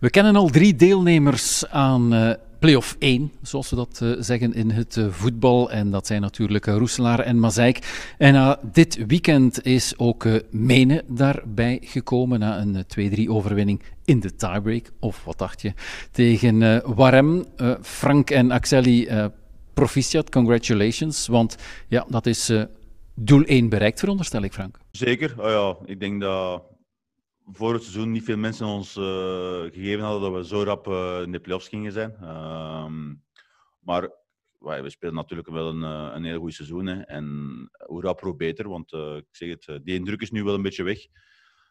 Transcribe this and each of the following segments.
We kennen al drie deelnemers aan eh, Playoff 1, zoals we dat eh, zeggen in het eh, voetbal. En dat zijn natuurlijk Roeselaar en Mazeik. En na dit weekend is ook Mene daarbij gekomen na een 2-3 overwinning in de tiebreak. Of wat dacht je? Tegen Warem. Frank en Axeli, proficiat, congratulations. Want ja, dat is doel 1 bereikt, veronderstel ik, Frank. Zeker. Oh ja, ik denk dat voor het seizoen niet veel mensen ons eh, gegeven hadden dat we zo rap eh, in de playoffs gingen zijn. Ehm, maar wij, we spelen natuurlijk wel een, eh, een heel goed seizoen. Hè. En hoe rap, hoe beter. Want ik zeg het, die indruk is nu wel een beetje weg.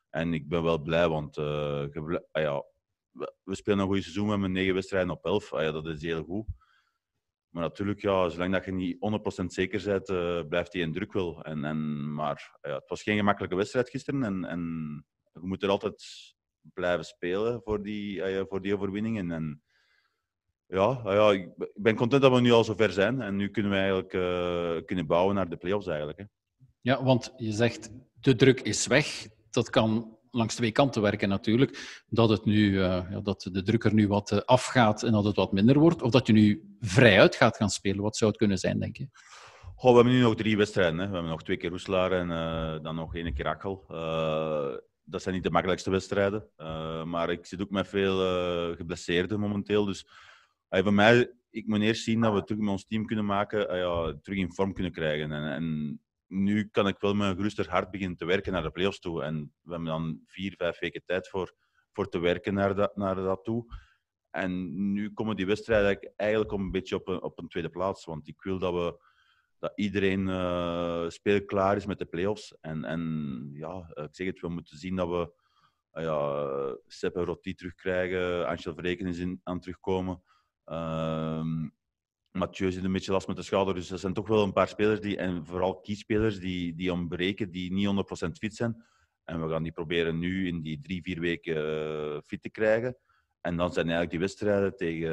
En ik ben wel blij, want ah ja, we spelen een goed seizoen. met hebben negen wedstrijden op elf. Ah ja, dat is heel goed. Maar natuurlijk, ja, zolang dat je niet 100% zeker bent, blijft die indruk wel. En, en, maar ja, het was geen gemakkelijke wedstrijd gisteren. En, en we moeten er altijd blijven spelen voor die, ah voor die overwinningen. En, ja, ah ja, ik ben content dat we nu al zover zijn. En nu kunnen we eigenlijk eh, kunnen bouwen naar de play-offs eigenlijk. Hè. Ja, want je zegt de druk is weg. Dat kan langs twee kanten werken natuurlijk. Dat, het nu, eh, dat de druk er nu wat eh, afgaat en dat het wat minder wordt. Of dat je nu vrijuit gaat gaan spelen. Wat zou het kunnen zijn, denk je? we hebben nu nog drie wedstrijden. Hè. We hebben nog twee keer Roeselaar en dan nog één keer Akkel dat zijn niet de makkelijkste wedstrijden. Eh, maar ik zit ook met veel eh, geblesseerden momenteel. Dus uh, mij, ik moet eerst zien dat we terug met ons team kunnen maken, ah ja, terug in vorm kunnen krijgen. En, en, nu kan ik wel met een geruster hart beginnen te werken naar de playoffs toe. En we hebben dan vier, vijf weken tijd voor, voor te werken naar dat, naar dat toe. En nu komen die wedstrijden eigenlijk, eigenlijk een beetje op een, op een tweede plaats. Want ik wil dat we dat iedereen uh, eh, speelklaar is met de play-offs. En, en ja, eh, ik zeg het, we moeten zien dat we ah ja, Seppe Rotti terugkrijgen, Angel Verrekenen is aan terugkomen. Ehm, Mathieu zit een beetje last met de schouder, dus er zijn toch wel een paar spelers, die, en vooral Kiespelers die, die ontbreken, die niet 100% fit zijn. En we gaan die proberen nu in die drie, vier weken eh, fit te krijgen. En dan zijn eigenlijk die wedstrijden tegen,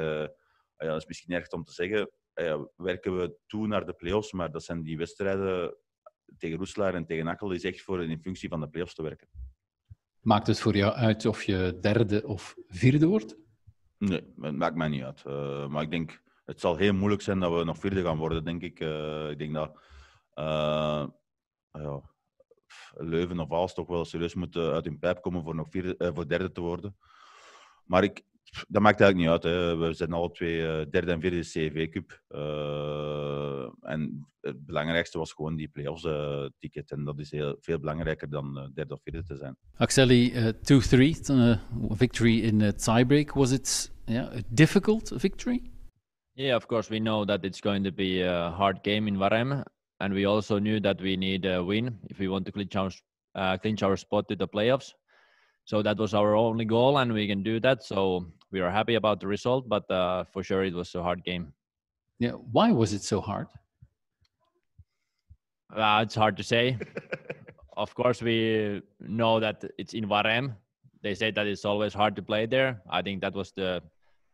ah ja, dat is misschien erg om te zeggen, eh, werken we toe naar de play-offs. Maar dat zijn die wedstrijden tegen Roeselaar en tegen Akkel, is echt voor in functie van de play-offs te werken. Maakt het voor jou uit of je derde of vierde wordt? Nee, het maakt mij niet uit. Eh, maar ik denk, het zal heel moeilijk zijn dat we nog vierde gaan worden, denk ik. Eh, ik denk dat Leuven of Aalst toch wel serieus moeten uit hun pijp komen voor, nog vierde, voor derde te worden. Maar ik, dat maakt eigenlijk niet uit. Hè. We zijn alle twee eh, derde en vierde CV-cup. Eh, en het belangrijkste was gewoon die playoffs-ticket. Eh, en dat is heel, veel belangrijker dan derde of vierde te zijn. Axeli, 2-3, victory in the tiebreak. Was it yeah, a difficult victory? Yeah, of course, we know that it's going to be a hard game in Varem. And we also knew that we need a win if we want to clinch our, uh, clinch our spot to the playoffs. so that was our only goal and we can do that so we are happy about the result but uh, for sure it was a hard game yeah why was it so hard uh, it's hard to say of course we know that it's in varem they say that it's always hard to play there i think that was the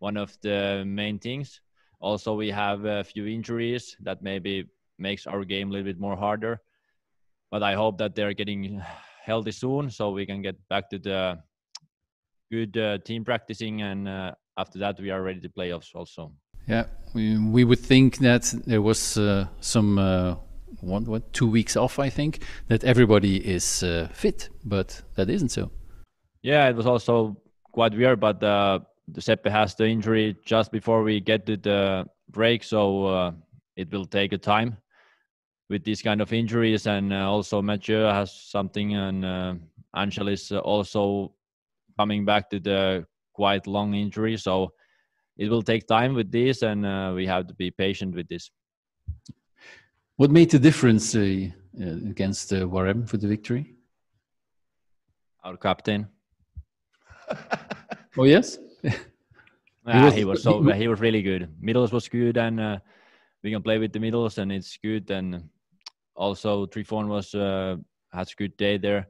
one of the main things also we have a few injuries that maybe makes our game a little bit more harder but i hope that they're getting healthy soon so we can get back to the good uh, team practicing and uh, after that we are ready to playoffs also yeah we, we would think that there was uh, some one uh, what two weeks off i think that everybody is uh, fit but that isn't so yeah it was also quite weird but uh, Giuseppe has the injury just before we get to the break so uh, it will take a time with these kind of injuries, and uh, also Mathieu has something, and uh, Angel is uh, also coming back to the quite long injury. So it will take time with this, and uh, we have to be patient with this. What made the difference uh, against uh, Warren for the victory? Our captain. oh yes. ah, he was so he was really good. Middles was good, and uh, we can play with the middles, and it's good. And also Trifon was uh, had a good day there,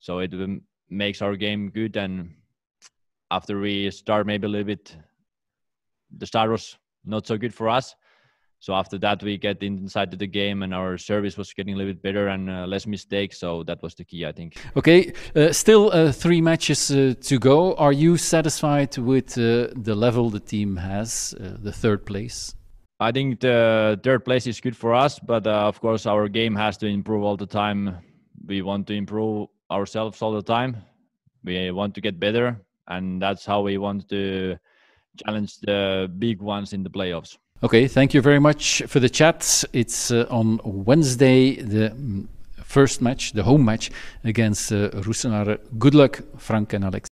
so it makes our game good. And after we start maybe a little bit, the start was not so good for us. So after that, we get inside of the game, and our service was getting a little bit better and uh, less mistakes. So that was the key, I think. Okay, uh, still uh, three matches uh, to go. Are you satisfied with uh, the level the team has, uh, the third place? I think the third place is good for us, but uh, of course our game has to improve all the time. We want to improve ourselves all the time. We want to get better, and that's how we want to challenge the big ones in the playoffs. Okay, thank you very much for the chat. It's uh, on Wednesday the mm, first match, the home match against uh, Rusenare. Good luck, Frank and Alex.